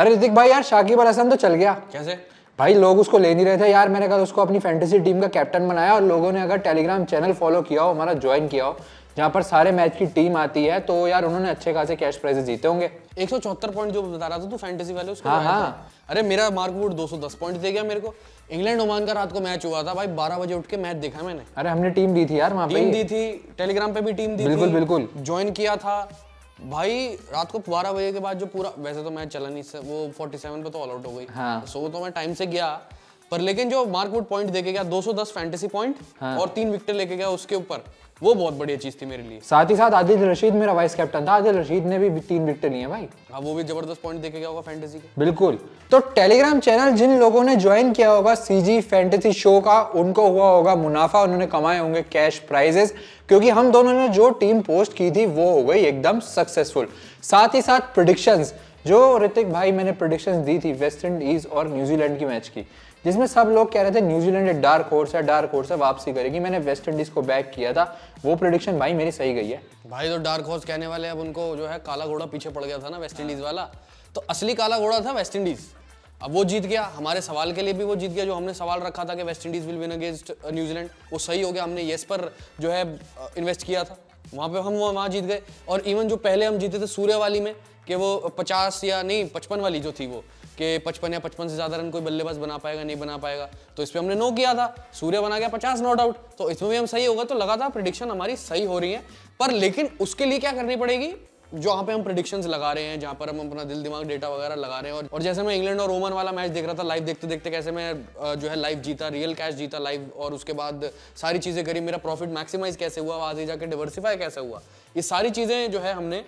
अरे ऋतिक भाई यार शाकिब अल हसन तो चल गया कैसे भाई लोग उसको ले नहीं रहे थे यार मैंने कहा उसको अपनी फैंटेसी टीम का कैप्टन बनाया और लोगों ने अगर टेलीग्राम चैनल फॉलो किया हो हमारा ज्वाइन किया हो जहाँ पर सारे मैच की टीम आती है तो यार उन्होंने अच्छे खासे कैश प्राइजेस जीते होंगे एक सौ चौहत्तर पॉइंट जो बता रहा था तू फैंटेसी वाले उसको हाँ, हाँ। अरे मेरा मार्कवुड 210 पॉइंट दे गया मेरे को इंग्लैंड ओमान का रात को मैच हुआ था भाई 12 बजे उठ के मैच देखा मैंने अरे हमने टीम दी थी यार वहाँ पे टीम दी थी टेलीग्राम पे भी टीम दी बिल्कुल बिल्कुल ज्वाइन किया था भाई रात को बारह बजे के बाद जो पूरा वैसे तो मैं चला नहीं से, वो 47 पे तो ऑल आउट हो गई हाँ। सो तो मैं टाइम से गया पर लेकिन जो मार्कवुड पॉइंट देके गया 210 फैंटेसी पॉइंट हाँ। और तीन विकेट लेके गया उसके ऊपर वो बहुत बढ़िया चीज थी मेरे लिए साथ ही साथ आदिल रशीद मेरा वाइस कैप्टन था आदिल रशीद ने भी तीन विकेट लिए भाई हाँ वो भी जबरदस्त पॉइंट देखे गया होगा फैंटेसी के बिल्कुल तो टेलीग्राम चैनल जिन लोगों ने ज्वाइन किया होगा सीजी फैंटेसी शो का उनको हुआ होगा मुनाफा उन्होंने कमाए होंगे कैश प्राइजेस क्योंकि हम दोनों ने जो टीम पोस्ट की थी वो हो गई एकदम सक्सेसफुल साथ ही साथ प्रडिक्शंस जो ऋतिक भाई मैंने प्रडिक्शंस दी थी वेस्ट इंडीज और न्यूजीलैंड की मैच की जिसमें सब लोग कह रहे थे न्यूजीलैंड डार्क होर्स है डार्क होर्स है वापसी करेगी मैंने वेस्ट इंडीज को बैक किया था वो प्रोडिक्शन भाई मेरी सही गई है भाई तो डार्क हॉर्स कहने वाले अब उनको जो है काला घोड़ा पीछे पड़ गया था ना वेस्ट इंडीज वाला तो असली काला घोड़ा था वेस्ट इंडीज अब वो जीत गया हमारे सवाल के लिए भी वो जीत गया जो हमने सवाल रखा था कि West Indies will win against New Zealand वो सही हो गया हमने येस पर जो है इन्वेस्ट uh, किया था वहाँ पे हम वहाँ जीत गए और इवन जो पहले हम जीते थे सूर्य वाली में कि वो पचास या नहीं पचपन वाली जो थी वो कि पचपन या पचपन से ज़्यादा रन कोई बल्लेबाज बना पाएगा नहीं बना पाएगा तो इस पर हमने नो किया था सूर्य बना गया पचास नो डाउट तो इसमें भी हम सही होगा तो लगातार प्रडिक्शन हमारी सही हो रही है पर लेकिन उसके लिए क्या करनी पड़ेगी जहाँ पे हम प्रडिक्शंस लगा रहे हैं जहाँ पर हम अपना दिल दिमाग डेटा वगैरह लगा रहे हैं और, और जैसे मैं इंग्लैंड और रोमन वाला मैच देख रहा था लाइव देखते देखते कैसे मैं जो है लाइव जीता रियल कैश जीता लाइव और उसके बाद सारी चीज़ें करी मेरा प्रॉफिट मैक्सिमाइज कैसे हुआ वहाँ से जाकर डिवर्सिफाई कैसे हुआ ये सारी चीज़ें जो है हमने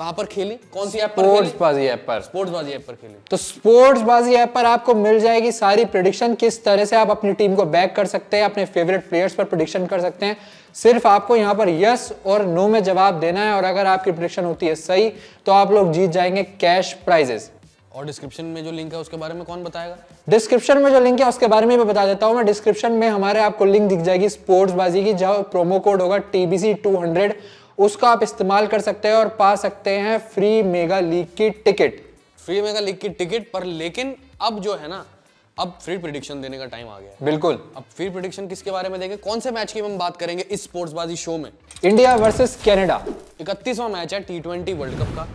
कहां पर खेली कौन सी ऐप पर स्पोर्ट्स बाजी ऐप पर स्पोर्ट्स बाजी ऐप पर खेली तो स्पोर्ट्स बाजी ऐप पर आपको मिल जाएगी सारी प्रिडिक्शन किस तरह से आप अपनी टीम को बैक कर सकते हैं अपने फेवरेट प्लेयर्स पर प्रिडिक्शन कर सकते हैं सिर्फ आपको यहां पर यस और नो में जवाब देना है और अगर आपकी प्रिडिक्शन होती है सही तो आप लोग जीत जाएंगे कैश प्राइजेस और डिस्क्रिप्शन में जो लिंक है उसके बारे में कौन बताएगा डिस्क्रिप्शन में जो लिंक है उसके बारे में भी बता देता हूं मैं डिस्क्रिप्शन में हमारे आपको लिंक दिख जाएगी स्पोर्ट्स बाजी की जहां प्रोमो कोड होगा टीबीसी टू हंड्रेड उसका आप इस्तेमाल कर सकते हैं और पा सकते हैं फ्री मेगा लीग की टिकट फ्री मेगा लीग की टिकट पर लेकिन अब जो है ना अब फ्री प्रिडिक्शन देने का टाइम आ गया है बिल्कुल अब फ्री प्रिडिक्शन किसके बारे में देंगे कौन से मैच की हम बात करेंगे इस स्पोर्ट्सबाजी शो में इंडिया वर्सेस कनाडा इकतीसवां मैच है टी ट्वेंटी वर्ल्ड कप का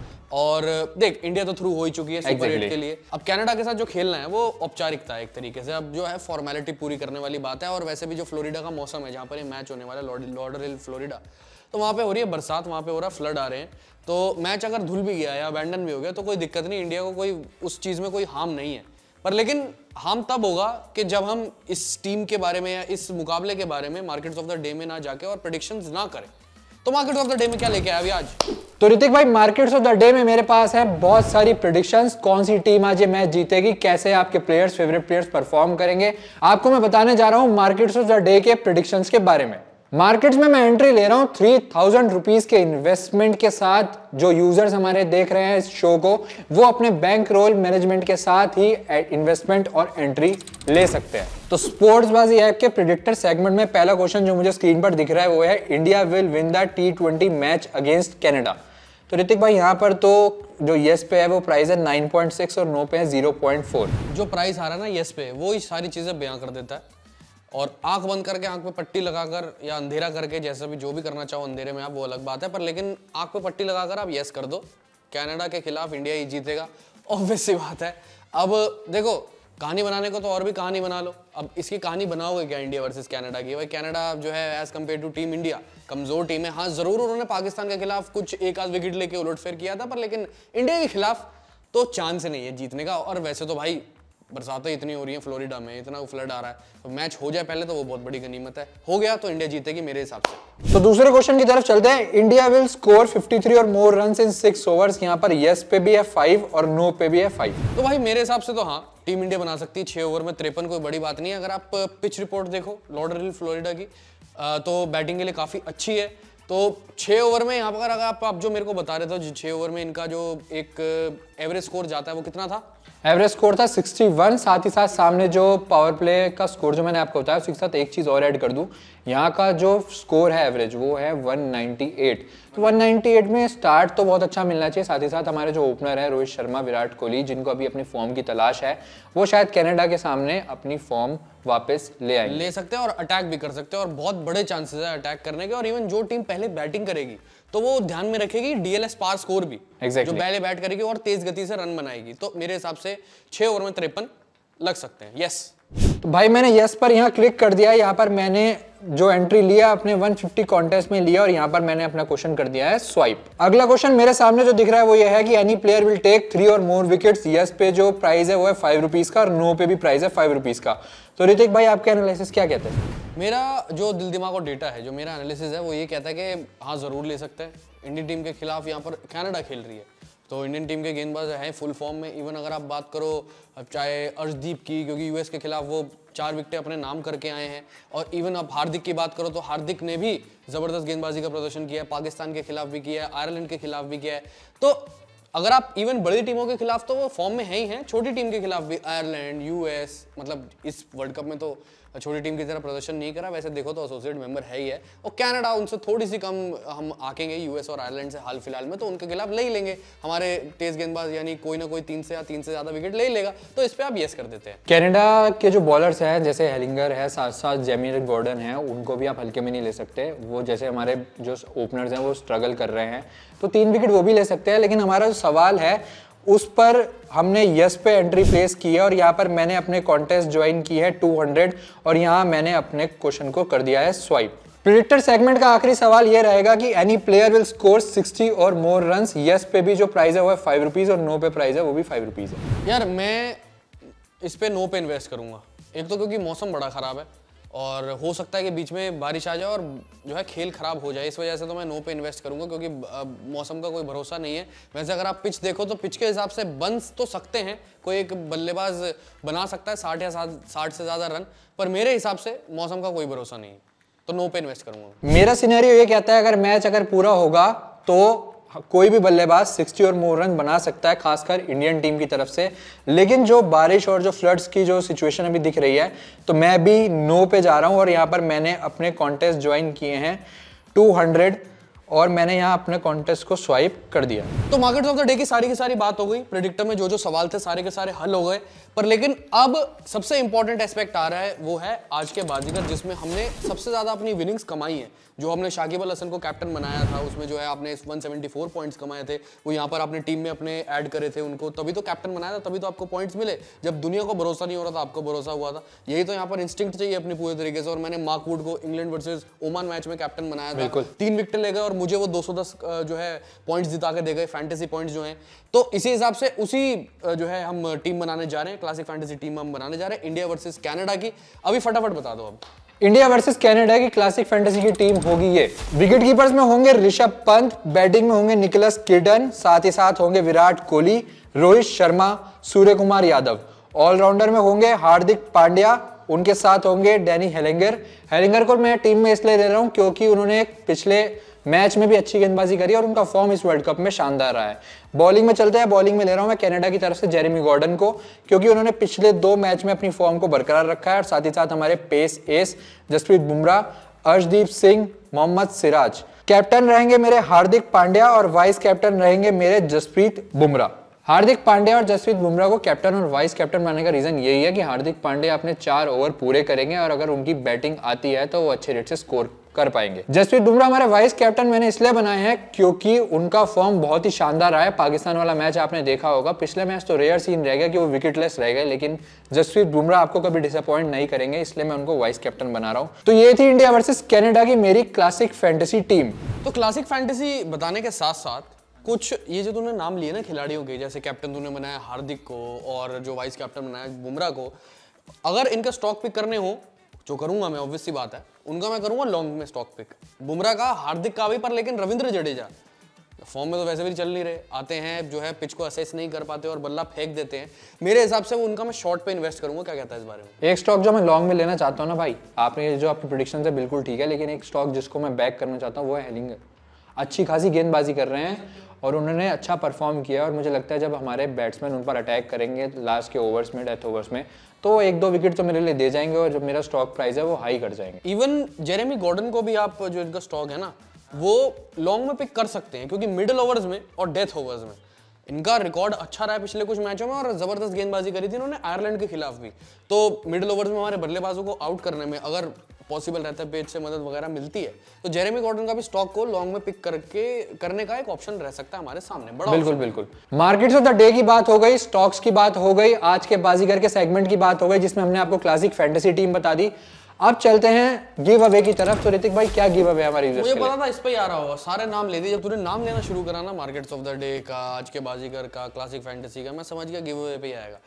और देख इंडिया तो थ्रू हो ही चुकी है सुपर exactly. एट के लिए अब कनाडा के साथ जो खेलना है वो औपचारिकता है एक तरीके से अब जो है फॉर्मेलिटी पूरी करने वाली बात है और वैसे भी जो फ्लोरिडा का मौसम है जहां पर ये मैच होने वाला है लॉर्डर फ्लोरिडा तो वहाँ पे हो रही है बरसात वहाँ पे हो रहा है फ्लड आ रहे हैं तो मैच अगर धुल भी गया या अबैंडन भी हो गया तो कोई दिक्कत नहीं इंडिया को कोई उस चीज़ में कोई हार्म नहीं है पर लेकिन हार्म तब होगा कि जब हम इस टीम के बारे में या इस मुकाबले के बारे में मार्केट्स ऑफ द डे में ना जाके और प्रडिक्शन ना करें तो मार्केट्स ऑफ द डे में क्या लेके आया अभी आज तो ऋतिक भाई मार्केट्स ऑफ द डे में मेरे पास है बहुत सारी प्रिडिक्शंस कौन सी टीम आज ये मैच जीतेगी कैसे आपके प्लेयर्स फेवरेट प्लेयर्स परफॉर्म करेंगे आपको मैं बताने जा रहा हूं मार्केट्स ऑफ द डे के प्रिडिक्शंस के बारे में मार्केट्स में मैं एंट्री ले रहा हूँ थ्री थाउजेंड रुपीज के इन्वेस्टमेंट के साथ जो यूजर्स हमारे देख रहे हैं इस शो को वो अपने बैंक रोल मैनेजमेंट के साथ ही इन्वेस्टमेंट और एंट्री ले सकते हैं तो स्पोर्ट्स बाजी ऐप के प्रिडिक्टर सेगमेंट में पहला क्वेश्चन जो मुझे स्क्रीन पर दिख रहा है वो है India will win the T twenty match against Canada तो ऋतिक भाई यहाँ पर तो जो येस पे है वो प्राइस है नाइन और नो पे है जीरो जो प्राइस आ रहा है ना येस पे वो ही सारी चीजें बयां कर देता है और आंख बंद करके आंख पे पट्टी लगाकर या अंधेरा करके जैसा भी जो भी करना चाहो अंधेरे में आप वो अलग बात है पर लेकिन आंख पे पट्टी लगाकर आप यस कर दो कनाडा के खिलाफ इंडिया ही जीतेगा ऑब्वियस सी बात है अब देखो कहानी बनाने को तो और भी कहानी बना लो अब इसकी कहानी बनाओगे क्या इंडिया वर्सेस कनाडा की भाई कनाडा जो है as compared to team India कमजोर टीम है हाँ जरूर उन्होंने पाकिस्तान के खिलाफ कुछ एक आध विकेट लेके उलटफेर किया था पर लेकिन इंडिया के खिलाफ तो चांस नहीं है जीतने का और वैसे तो भाई बरसातें इतनी हो रही हैं फ्लोरिडा में इतना फ्लड आ रहा है तो मैच हो जाए पहले तो वो बहुत बड़ी गनीमत है हो गया तो इंडिया जीतेगी मेरे हिसाब से तो दूसरे क्वेश्चन की तरफ चलते हैं इंडिया विल स्कोर 53 और more run in six overs यहाँ पर यस पे भी है फाइव और नो पे भी है फाइव तो भाई मेरे हिसाब से तो हाँ टीम इंडिया बना सकती है छह ओवर में त्रेपन कोई बड़ी बात नहीं है अगर आप पिच रिपोर्ट देखो लॉर्डर फ्लोरिडा की तो बैटिंग के लिए काफ़ी अच्छी है तो छः ओवर में यहाँ पर अगर आप, आप जो मेरे को बता रहे थे छः ओवर में इनका जो एक एवरेज स्कोर जाता है वो कितना था एवरेज स्कोर था 61 साथ ही साथ सामने जो पावर प्ले का स्कोर जो मैंने आपको बताया उसके साथ एक चीज़ और ऐड कर दूं यहाँ का जो स्कोर है एवरेज वो है 198 तो 198 में स्टार्ट तो बहुत अच्छा मिलना चाहिए साथ ही साथ हमारे जो ओपनर है रोहित शर्मा विराट कोहली जिनको अभी अपनी फॉर्म की तलाश है वो शायद कैनेडा के सामने अपनी फॉर्म वापस ले आए ले सकते हैं और अटैक भी कर सकते हैं और बहुत बड़े चांसेस है अटैक करने के और इवन जो टीम पहले बैटिंग करेगी तो वो ध्यान में रखेगी डीएलएस पार स्कोर भी exactly. जो पहले बैट करेगी और तेज गति से रन बनाएगी तो मेरे हिसाब से छह ओवर में तिरपन लग सकते हैं यस तो भाई मैंने यस पर यहाँ क्लिक कर दिया यहाँ पर मैंने जो एंट्री लिया अपने 150 कॉन्टेस्ट में लिया और यहाँ पर मैंने अपना क्वेश्चन कर दिया है स्वाइप अगला क्वेश्चन मेरे सामने जो दिख रहा है वो ये है कि any player will take three और मोर विकेट्स यस पे जो प्राइस है वो है फाइव रुपीज का और नो पे भी प्राइस है फाइव रुपीज का तो ऋतिक भाई आपके एनालिसिस क्या कहते हैं मेरा जो दिल दिमाग और डेटा है जो मेरा एनालिसिस है वो ये कहता है कि हाँ ज़रूर ले सकते हैं इंडियन टीम के खिलाफ यहाँ पर कनाडा खेल रही है तो इंडियन टीम के गेंदबाज हैं फुल फॉर्म में इवन अगर आप बात करो अब चाहे अर्शदीप की क्योंकि यूएस के खिलाफ वो चार विकटें अपने नाम करके आए हैं और इवन आप हार्दिक की बात करो तो हार्दिक ने भी ज़बरदस्त गेंदबाजी का प्रदर्शन किया है पाकिस्तान के खिलाफ भी किया है आयरलैंड के खिलाफ भी किया है तो अगर आप इवन बड़ी टीमों के खिलाफ तो वो फॉर्म में है ही हैं छोटी टीम के खिलाफ भी आयरलैंड यूएस मतलब इस वर्ल्ड कप में तो छोटी टीम की तरह प्रदर्शन नहीं करा वैसे देखो तो एसोसिएट मेंबर है ही है और कैनेडा उनसे थोड़ी सी कम हम आकेंगे यूएस और आयरलैंड से हाल फिलहाल में तो उनके खिलाफ ले ही लेंगे हमारे तेज गेंदबाज यानी कोई ना कोई तीन से या तीन से ज़्यादा विकेट ले लेगा तो इस पर आप येस कर देते हैं कैनेडा के जो बॉलर्स हैं जैसे हेलिंगर है साथ साथ जेमिर गॉर्डन है उनको भी आप हल्के में नहीं ले सकते वो जैसे हमारे जो ओपनर्स हैं वो स्ट्रगल कर रहे हैं तो तीन विकेट वो भी ले सकते हैं लेकिन हमारा सवाल है उस पर हमने यस पे एंट्री प्लेस की है और यहाँ पर मैंने अपने कॉन्टेस्ट ज्वाइन की है 200 और यहाँ मैंने अपने क्वेश्चन को कर दिया है स्वाइप प्रिडिक्टर सेगमेंट का आखिरी सवाल यह रहेगा कि एनी प्लेयर विल स्कोर 60 और मोर रन यस पे भी जो प्राइस है वो है फाइव रुपीज़ और नो पे प्राइस है वो भी फाइव रुपीज़ है यार मैं इस पे नो पे इन्वेस्ट करूंगा एक तो क्योंकि मौसम बड़ा खराब है और हो सकता है कि बीच में बारिश आ जाए और जो है खेल ख़राब हो जाए इस वजह से तो मैं नो पे इन्वेस्ट करूंगा क्योंकि मौसम का कोई भरोसा नहीं है वैसे अगर आप पिच देखो तो पिच के हिसाब से बन तो सकते हैं कोई एक बल्लेबाज बना सकता है साठ या साठ से ज़्यादा रन पर मेरे हिसाब से मौसम का कोई भरोसा नहीं है तो नो पे इन्वेस्ट करूंगा मेरा सीनरी ये कहता है अगर मैच अगर पूरा होगा तो कोई भी बल्लेबाज 60 और मोर रन बना सकता है खासकर इंडियन टीम की तरफ से लेकिन जो बारिश और जो फ्लड्स की जो सिचुएशन अभी दिख रही है तो मैं भी नो पे जा रहा हूँ और यहाँ पर मैंने अपने कॉन्टेस्ट ज्वाइन किए हैं 200 और मैंने यहाँ अपने कॉन्टेस्ट को स्वाइप कर दिया तो मार्केट ऑफ द डे की सारी की सारी बात हो गई प्रिडिक्टर में जो जो सवाल थे सारे के सारे हल हो गए पर लेकिन अब सबसे इंपॉर्टेंट एस्पेक्ट आ रहा है वो है आज के बाजीगर जिसमें हमने सबसे ज़्यादा अपनी विनिंग्स कमाई है जो हमने शाकिब अल हसन को कैप्टन बनाया था उसमें जो है आपने 174 पॉइंट्स कमाए थे वो यहाँ पर आपने टीम में अपने ऐड करे थे उनको तभी तो कैप्टन बनाया था तभी तो आपको पॉइंट्स मिले जब दुनिया को भरोसा नहीं हो रहा था आपको भरोसा हुआ था यही तो यहाँ पर इंस्टिंक्ट चाहिए अपने पूरे तरीके से और मैंने मार्कवुड को इंग्लैंड वर्सेज ओमान मैच में कैप्टन बनाया था तीन विकेट लेकर और मुझे वो 210 जो है पॉइंट्स जिता के दे गए फैंटेसी पॉइंट्स जो हैं तो इसी हिसाब से उसी जो है हम टीम बनाने जा रहे हैं क्लासिक फैंटेसी टीम हम बनाने जा रहे हैं इंडिया वर्सेज कैनेडा की अभी फटाफट बता दो अब इंडिया वर्सेस कनाडा की क्लासिक फैंटेसी की टीम होगी ये विकेट कीपर्स में होंगे ऋषभ पंत बैटिंग में होंगे निकलस किडन साथ ही साथ होंगे विराट कोहली रोहित शर्मा सूर्य कुमार यादव ऑलराउंडर में होंगे हार्दिक पांड्या उनके साथ होंगे डैनी हेलेंगर हेलेंगर को मैं टीम में इसलिए ले रहा हूँ क्योंकि उन्होंने पिछले मैच में भी अच्छी गेंदबाजी करी और उनका फॉर्म इस वर्ल्ड कप में शानदार रहा है बॉलिंग में चलते हैं बॉलिंग में ले रहा हूँ मैं कनाडा की तरफ से जेरेमी गॉर्डन को क्योंकि उन्होंने पिछले दो मैच में अपनी फॉर्म को बरकरार रखा है और साथ ही साथ हमारे pace ace Jasprit Bumrah Arshdeep Singh Mohammed Siraj captain रहेंगे मेरे हार्दिक पांड्या और वाइस कैप्टन रहेंगे मेरे जसप्रीत बुमराह हार्दिक पांड्या और जसप्रीत बुमराह को कैप्टन और वाइस कैप्टन बनाने का रीजन यही है कि हार्दिक पांड्या अपने चार ओवर पूरे करेंगे और अगर उनकी बैटिंग आती है तो वो अच्छे रेट से स्कोर कर पाएंगे जसप्रीत बुमराह हमारे वाइस कैप्टन मैंने इसलिए बनाए हैं क्योंकि उनका फॉर्म बहुत ही शानदार रहा है पाकिस्तान वाला मैच आपने देखा होगा पिछले मैच तो रेयर सीन रह गया कि वो विकेटलेस रह गए लेकिन जसप्रीत बुमराह आपको कभी डिसअपॉइंट नहीं करेंगे इसलिए मैं उनको वाइस कैप्टन बना रहा हूँ तो ये थी इंडिया वर्सेज कैनेडा की मेरी क्लासिक फैंटेसी टीम तो क्लासिक फैंटेसी बताने के साथ साथ कुछ ये जो तुमने नाम लिए ना खिलाड़ियों के जैसे कैप्टन तुमने बनाया हार्दिक को और जो वाइस कैप्टन बनाया बुमराह को अगर इनका स्टॉक पिक करने हो जो करूंगा मैं ऑब्वियसली बात है उनका मैं करूंगा लॉन्ग में स्टॉक पिक बुमराह का हार्दिक का भी पर लेकिन रविंद्र जडेजा फॉर्म में तो वैसे भी चल नहीं रहे आते हैं जो है पिच को असेस नहीं कर पाते और बल्ला फेंक देते हैं मेरे हिसाब से वो उनका मैं शॉर्ट पे इन्वेस्ट करूंगा क्या कहता है इस बारे में एक स्टॉक जो मैं लॉन्ग में लेना चाहता हूँ ना भाई आपने जो आपकी प्रोडिक्शन है बिल्कुल ठीक है लेकिन एक स्टॉक जिसको मैं बैक करना चाहता हूँ वो है हेलिंगर अच्छी खासी गेंदबाजी कर रहे हैं और उन्होंने अच्छा परफॉर्म किया और मुझे लगता है जब हमारे बैट्समैन उन पर अटैक करेंगे लास्ट के ओवर्स में डेथ ओवर्स में तो एक दो विकेट तो मेरे लिए दे जाएंगे और जो मेरा स्टॉक प्राइस है वो हाई कर जाएंगे इवन जेरेमी गॉर्डन को भी आप जो इनका स्टॉक है ना वो लॉन्ग में पिक कर सकते हैं क्योंकि मिडिल ओवर्स में और डेथ ओवर्स में इनका रिकॉर्ड अच्छा रहा है पिछले कुछ मैचों में और ज़बरदस्त गेंदबाजी करी थी इन्होंने आयरलैंड के खिलाफ भी तो मिडिल ओवर्स में हमारे बल्लेबाजों को आउट करने में अगर पॉसिबल रहता है पेज से मदद वगैरह मिलती है तो जेरेमी गॉर्डन का भी स्टॉक को लॉन्ग में पिक करके करने का एक ऑप्शन रह सकता है हमारे सामने बड़ा बिल्कुल बिल्कुल मार्केट ऑफ द डे की बात हो गई स्टॉक्स की बात हो गई आज के बाजीगर के सेगमेंट की बात हो गई जिसमें हमने आपको क्लासिक फैंटेसी टीम बता दी अब चलते हैं गिव अवे की तरफ तो ऋतिक भाई क्या गिव अवे हमारे मुझे पता था इस पर आ रहा होगा सारे नाम ले दिए जब तूने नाम लेना शुरू करा ना मार्केट्स ऑफ द डे का आज के बाजीगर का क्लासिक फैंटेसी का मैं समझ गया गिव अवे पे ही आएगा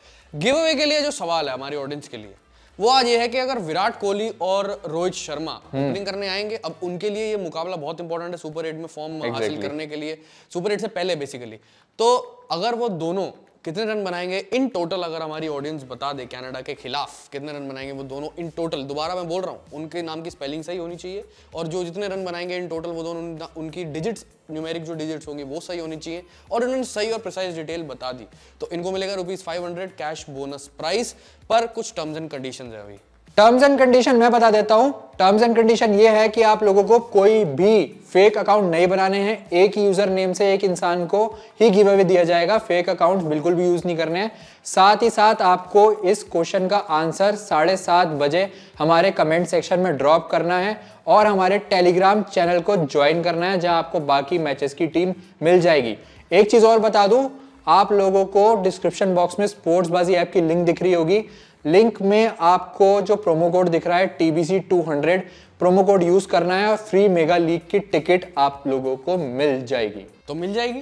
गिव अवे के लिए जो सवाल है हमारी ऑडियंस के लिए वो आज ये है कि अगर विराट कोहली और रोहित शर्मा ओपनिंग करने आएंगे अब उनके लिए ये मुकाबला बहुत इंपॉर्टेंट है सुपर एट में फॉर्म exactly. हासिल करने के लिए सुपर एट से पहले बेसिकली तो अगर वो दोनों कितने रन बनाएंगे इन टोटल अगर हमारी ऑडियंस बता दे कनाडा के खिलाफ कितने रन बनाएंगे वो दोनों इन टोटल दोबारा मैं बोल रहा हूँ उनके नाम की स्पेलिंग सही होनी चाहिए और जो जितने रन बनाएंगे इन टोटल वो दोनों उनकी डिजिट्स न्यूमेरिक जो डिजिट्स होंगी वो सही होनी चाहिए और उन्होंने सही और प्रिसाइज डिटेल बता दी तो इनको मिलेगा rupees five cash bonus price पर कुछ टर्म्स एंड कंडीशन है अभी टर्म्स एंड कंडीशन मैं बता देता हूं टर्म्स एंड कंडीशन ये है कि आप लोगों को कोई भी फेक अकाउंट नहीं बनाने हैं एक यूजर नेम से एक इंसान को ही गिव अवे दिया जाएगा फेक अकाउंट बिल्कुल भी यूज नहीं करने हैं साथ ही साथ आपको इस क्वेश्चन का आंसर साढ़े सात बजे हमारे कमेंट सेक्शन में ड्रॉप करना है और हमारे टेलीग्राम चैनल को ज्वाइन करना है जहां आपको बाकी मैचेस की टीम मिल जाएगी एक चीज और बता दूं आप लोगों को डिस्क्रिप्शन बॉक्स में स्पोर्ट्स बाजी ऐप की लिंक दिख रही होगी लिंक में आपको जो प्रोमो कोड दिख रहा है TBC hundred promo code use करना है और फ्री मेगा लीग की टिकट आप लोगों को मिल जाएगी तो मिल जाएगी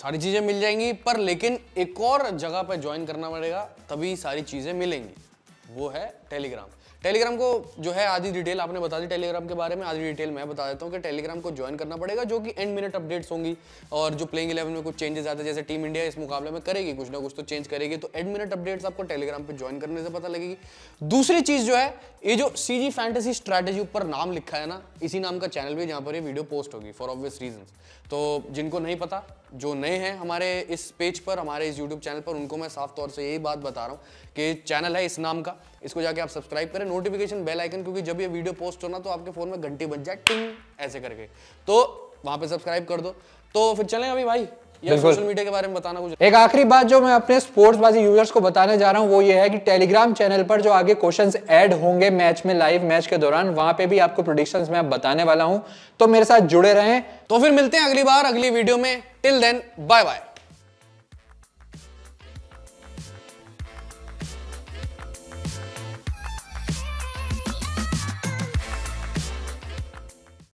सारी चीजें मिल जाएंगी पर लेकिन एक और जगह पर ज्वाइन करना पड़ेगा तभी सारी चीजें मिलेंगी वो है टेलीग्राम टेलीग्राम को जो है आधी डिटेल आपने बता दी टेलीग्राम के बारे में आधी डिटेल मैं बता देता हूँ कि टेलीग्राम को ज्वाइन करना पड़ेगा जो कि एंड मिनट अपडेट्स होंगी और जो प्लेइंग इलेवन में कुछ चेंजेस आते हैं जैसे टीम इंडिया इस मुकाबले में करेगी कुछ ना कुछ तो चेंज करेगी तो एंड मिनट अपडेट्स आपको टेलीग्राम पर ज्वाइन करने से पता लगेगी दूसरी चीज़ जो है ये जो सी जी फैंटेसी ऊपर नाम लिखा है ना इसी नाम का चैनल भी जहाँ पर ये वीडियो पोस्ट होगी फॉर ऑब्वियस रीजन तो जिनको नहीं पता जो नए हैं हमारे इस पेज पर हमारे इस यूट्यूब चैनल पर उनको मैं साफ तौर से यही बात बता रहा हूँ कि चैनल है इस नाम का इसको जाके आप सब्सक्राइब करें नोटिफिकेशन बेल आइकन क्योंकि जब ये वीडियो पोस्ट होना तो आपके फ़ोन में घंटी बज जाए टिंग ऐसे करके तो वहाँ पर सब्सक्राइब कर दो तो फिर चलें अभी भाई सोशल मीडिया के बारे में बताना कुछ एक आखिरी बात जो मैं अपने स्पोर्ट्स बाजी यूजर्स को बताने जा रहा हूँ वो ये है कि टेलीग्राम चैनल पर जो आगे क्वेश्चंस ऐड होंगे मैच में लाइव मैच के दौरान वहां पे भी आपको प्रोडिक्शन मैं बताने वाला हूँ तो मेरे साथ जुड़े रहें तो फिर मिलते हैं अगली बार अगली वीडियो में टिल देन बाय बाय